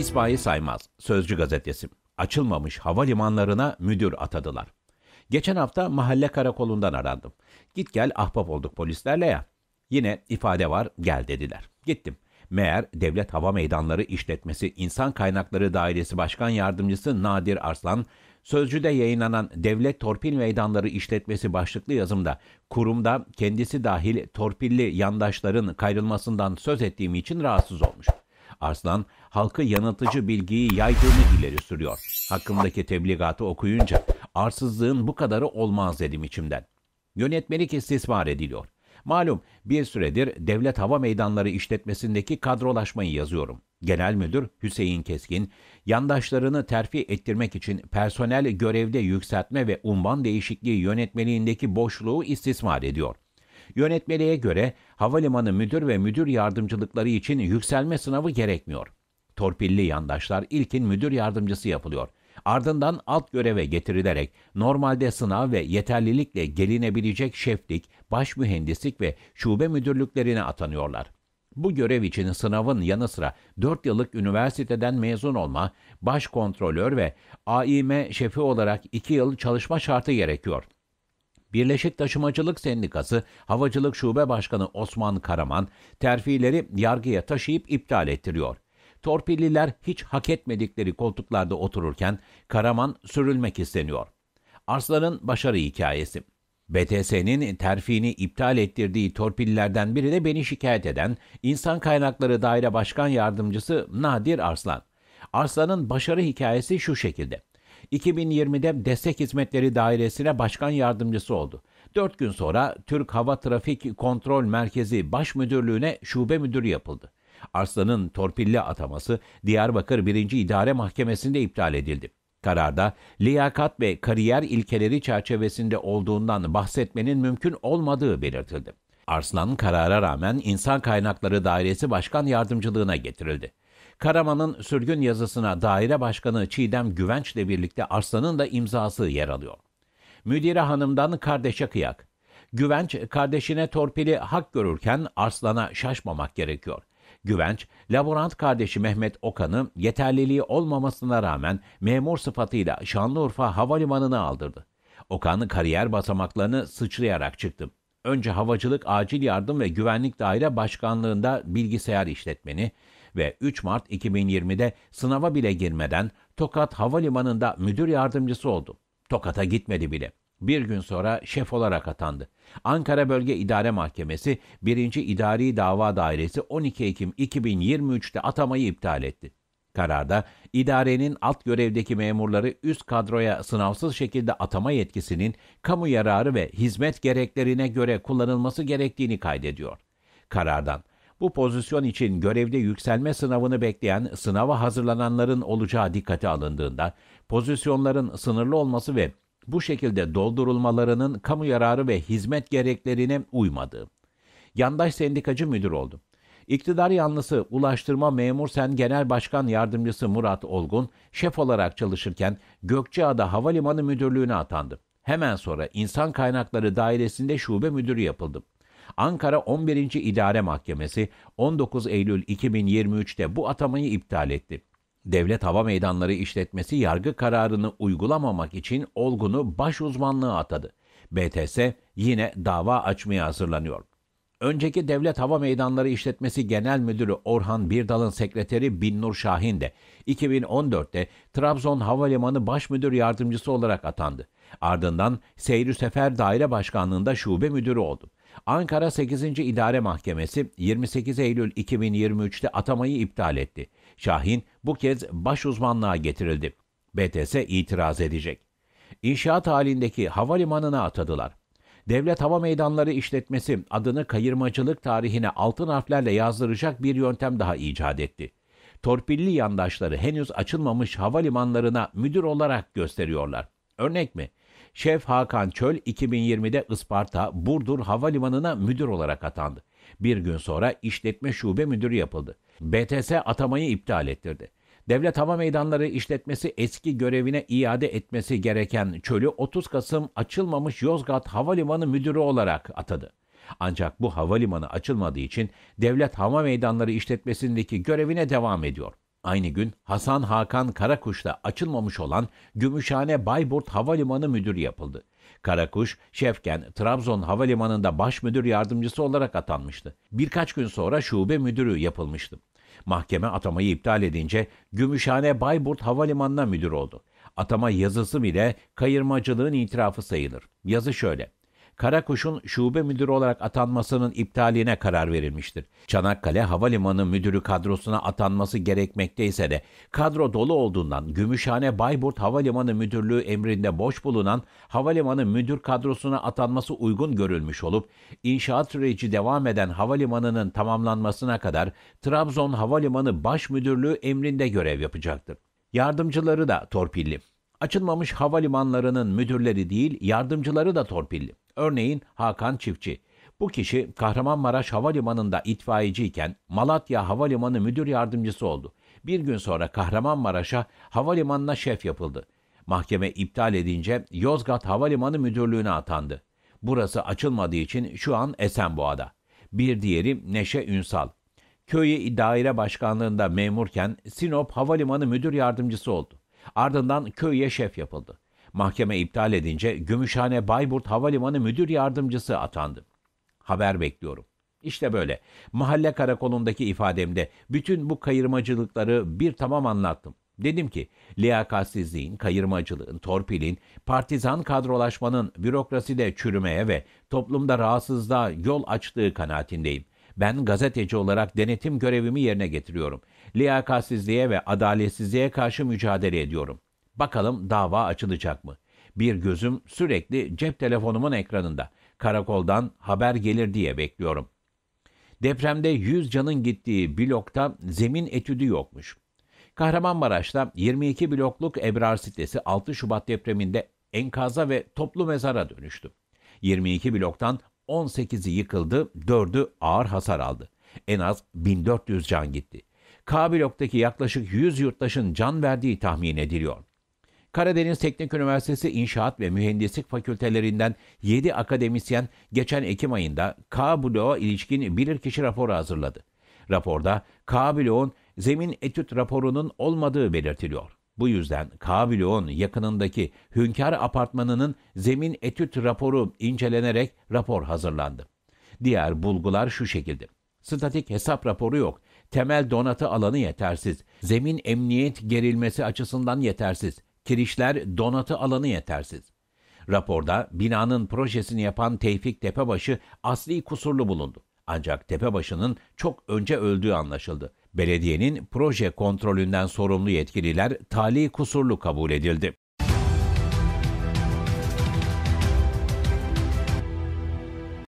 İsmail Saymaz, Sözcü Gazetesi. Açılmamış havalimanlarına müdür atadılar. Geçen hafta mahalle karakolundan arandım. Git gel ahbap olduk polislerle ya. Yine ifade var gel dediler. Gittim. Meğer Devlet Hava Meydanları İşletmesi İnsan Kaynakları Dairesi Başkan Yardımcısı Nadir Arslan, Sözcü'de yayınlanan Devlet Torpil Meydanları İşletmesi başlıklı yazımda kurumda kendisi dahil torpilli yandaşların kayrılmasından söz ettiğim için rahatsız olmuş. Arslan, halka yanıltıcı bilgiyi yaydığını ileri sürüyor. Hakkımdaki tebligatı okuyunca arsızlığın bu kadarı olmaz dedim içimden. Yönetmelik istismar ediliyor. Malum bir süredir Devlet Hava Meydanları işletmesindeki kadrolaşmayı yazıyorum. Genel Müdür Hüseyin Keskin, yandaşlarını terfi ettirmek için personel görevde yükseltme ve unvan değişikliği yönetmeliğindeki boşluğu istismar ediyor.'' Yönetmeliğe göre havalimanı müdür ve müdür yardımcılıkları için yükselme sınavı gerekmiyor. Torpilli yandaşlar ilkin müdür yardımcısı yapılıyor. Ardından alt göreve getirilerek normalde sınav ve yeterlilikle gelinebilecek şeflik, baş mühendislik ve şube müdürlüklerine atanıyorlar. Bu görev için sınavın yanı sıra 4 yıllık üniversiteden mezun olma, baş kontrolör ve AİM şefi olarak 2 yıl çalışma şartı gerekiyor.'' Birleşik Taşımacılık Sendikası Havacılık Şube Başkanı Osman Karaman terfileri yargıya taşıyıp iptal ettiriyor. Torpilliler hiç hak etmedikleri koltuklarda otururken Karaman sürülmek isteniyor. Arslan'ın başarı hikayesi. BTS'nin terfini iptal ettirdiği torpillerden biri de beni şikayet eden İnsan Kaynakları Daire Başkan Yardımcısı Nadir Arslan. Arslan'ın başarı hikayesi şu şekilde. 2020'de Destek Hizmetleri Dairesi'ne başkan yardımcısı oldu. 4 gün sonra Türk Hava Trafik Kontrol Merkezi Baş Müdürlüğü'ne şube müdürü yapıldı. Arslan'ın torpilli ataması Diyarbakır 1. İdare Mahkemesi'nde iptal edildi. Kararda liyakat ve kariyer ilkeleri çerçevesinde olduğundan bahsetmenin mümkün olmadığı belirtildi. Arslan karara rağmen İnsan Kaynakları Dairesi Başkan Yardımcılığına getirildi. Karaman'ın sürgün yazısına daire başkanı Çiğdem Güvenç'le birlikte Arslan'ın da imzası yer alıyor. Müdire hanımdan kardeşe kıyak. Güvenç kardeşine torpili hak görürken Arslan'a şaşmamak gerekiyor. Güvenç, laborant kardeşi Mehmet Okan'ı yeterliliği olmamasına rağmen memur sıfatıyla Şanlıurfa Havalimanı'na aldırdı. Okan kariyer basamaklarını sıçrayarak çıktı. Önce Havacılık Acil Yardım ve Güvenlik Daire Başkanlığı'nda bilgisayar işletmeni, ve 3 Mart 2020'de sınava bile girmeden Tokat Havalimanı'nda müdür yardımcısı oldu. Tokat'a gitmedi bile. Bir gün sonra şef olarak atandı. Ankara Bölge İdare Mahkemesi 1. İdari Dava Dairesi 12 Ekim 2023'te atamayı iptal etti. Kararda idarenin alt görevdeki memurları üst kadroya sınavsız şekilde atama yetkisinin kamu yararı ve hizmet gereklerine göre kullanılması gerektiğini kaydediyor. Karardan bu pozisyon için görevde yükselme sınavını bekleyen sınava hazırlananların olacağı dikkate alındığında pozisyonların sınırlı olması ve bu şekilde doldurulmalarının kamu yararı ve hizmet gereklerine uymadığı. Yandaş sendikacı müdür oldum. İktidar yanlısı Ulaştırma Memur Sen Genel Başkan Yardımcısı Murat Olgun şef olarak çalışırken Gökçeada Havalimanı Müdürlüğü'ne atandı. Hemen sonra İnsan Kaynakları Dairesi'nde şube müdürü yapıldım. Ankara 11. İdare Mahkemesi 19 Eylül 2023'te bu atamayı iptal etti. Devlet Hava Meydanları İşletmesi yargı kararını uygulamamak için Olgun'u baş uzmanlığa atadı. BTS yine dava açmaya hazırlanıyor. Önceki Devlet Hava Meydanları İşletmesi Genel Müdürü Orhan Birdal'ın sekreteri Binnur Şahin de 2014'te Trabzon Havalimanı Baş Müdür Yardımcısı olarak atandı. Ardından Seyri Sefer Daire Başkanlığı'nda şube müdürü oldu. Ankara 8. İdare Mahkemesi 28 Eylül 2023'te atamayı iptal etti. Şahin bu kez baş uzmanlığa getirildi. BTS itiraz edecek. İnşaat halindeki havalimanına atadılar. Devlet Hava Meydanları İşletmesi adını kayırmacılık tarihine altın harflerle yazdıracak bir yöntem daha icat etti. Torpilli yandaşları henüz açılmamış havalimanlarına müdür olarak gösteriyorlar. Örnek mi? Şef Hakan Çöl 2020'de Isparta Burdur Havalimanı'na müdür olarak atandı. Bir gün sonra işletme şube müdürü yapıldı. BTS atamayı iptal ettirdi. Devlet Hava Meydanları işletmesi eski görevine iade etmesi gereken Çöl'ü 30 Kasım açılmamış Yozgat Havalimanı müdürü olarak atadı. Ancak bu havalimanı açılmadığı için Devlet Hava Meydanları işletmesindeki görevine devam ediyor. Aynı gün Hasan Hakan Karakuş'ta açılmamış olan Gümüşhane Bayburt Havalimanı Müdür yapıldı. Karakuş, Şefken, Trabzon Havalimanı'nda baş müdür yardımcısı olarak atanmıştı. Birkaç gün sonra şube müdürü yapılmıştı. Mahkeme atamayı iptal edince Gümüşhane Bayburt Havalimanı'na müdür oldu. Atama yazısı bile kayırmacılığın itirafı sayılır. Yazı şöyle. Karakuş'un şube müdürü olarak atanmasının iptaline karar verilmiştir. Çanakkale Havalimanı müdürü kadrosuna atanması gerekmekte ise de kadro dolu olduğundan Gümüşhane Bayburt Havalimanı Müdürlüğü emrinde boş bulunan havalimanı müdür kadrosuna atanması uygun görülmüş olup inşaat süreci devam eden havalimanının tamamlanmasına kadar Trabzon Havalimanı Baş Müdürlüğü emrinde görev yapacaktır. Yardımcıları da torpilli açılmamış havalimanlarının müdürleri değil, yardımcıları da torpilli. Örneğin Hakan Çiftçi. Bu kişi Kahramanmaraş Havalimanı'nda itfaiyeciyken Malatya Havalimanı Müdür Yardımcısı oldu. Bir gün sonra Kahramanmaraş'a havalimanına şef yapıldı. Mahkeme iptal edince Yozgat Havalimanı Müdürlüğü'ne atandı. Burası açılmadığı için şu an Esenboğa'da. Bir diğeri Neşe Ünsal. Köyü daire başkanlığında memurken Sinop Havalimanı Müdür Yardımcısı oldu. Ardından köye şef yapıldı. Mahkeme iptal edince Gümüşhane Bayburt Havalimanı Müdür Yardımcısı atandı. Haber bekliyorum. İşte böyle. Mahalle karakolundaki ifademde bütün bu kayırmacılıkları bir tamam anlattım. Dedim ki liyakatsizliğin, kayırmacılığın, torpilin, partizan kadrolaşmanın bürokraside çürümeye ve toplumda rahatsızlığa yol açtığı kanaatindeyim. Ben gazeteci olarak denetim görevimi yerine getiriyorum. Liyakatsizliğe ve adaletsizliğe karşı mücadele ediyorum. Bakalım dava açılacak mı? Bir gözüm sürekli cep telefonumun ekranında. Karakoldan haber gelir diye bekliyorum. Depremde 100 canın gittiği blokta zemin etüdü yokmuş. Kahramanmaraş'ta 22 blokluk Ebrar sitesi 6 Şubat depreminde enkaza ve toplu mezara dönüştü. 22 bloktan 18'i yıkıldı, 4'ü ağır hasar aldı. En az 1400 can gitti. K bloktaki yaklaşık 100 yurttaşın can verdiği tahmin ediliyor. Karadeniz Teknik Üniversitesi İnşaat ve Mühendislik Fakültelerinden 7 akademisyen geçen Ekim ayında K bloğa ilişkin bilirkişi raporu hazırladı. Raporda K bloğun zemin etüt raporunun olmadığı belirtiliyor. Bu yüzden K bloğun yakınındaki Hünkar Apartmanı'nın zemin etüt raporu incelenerek rapor hazırlandı. Diğer bulgular şu şekilde. Statik hesap raporu yok. Temel donatı alanı yetersiz. Zemin emniyet gerilmesi açısından yetersiz kirişler donatı alanı yetersiz. Raporda binanın projesini yapan Tevfik Tepebaşı asli kusurlu bulundu. Ancak Tepebaşı'nın çok önce öldüğü anlaşıldı. Belediyenin proje kontrolünden sorumlu yetkililer tali kusurlu kabul edildi.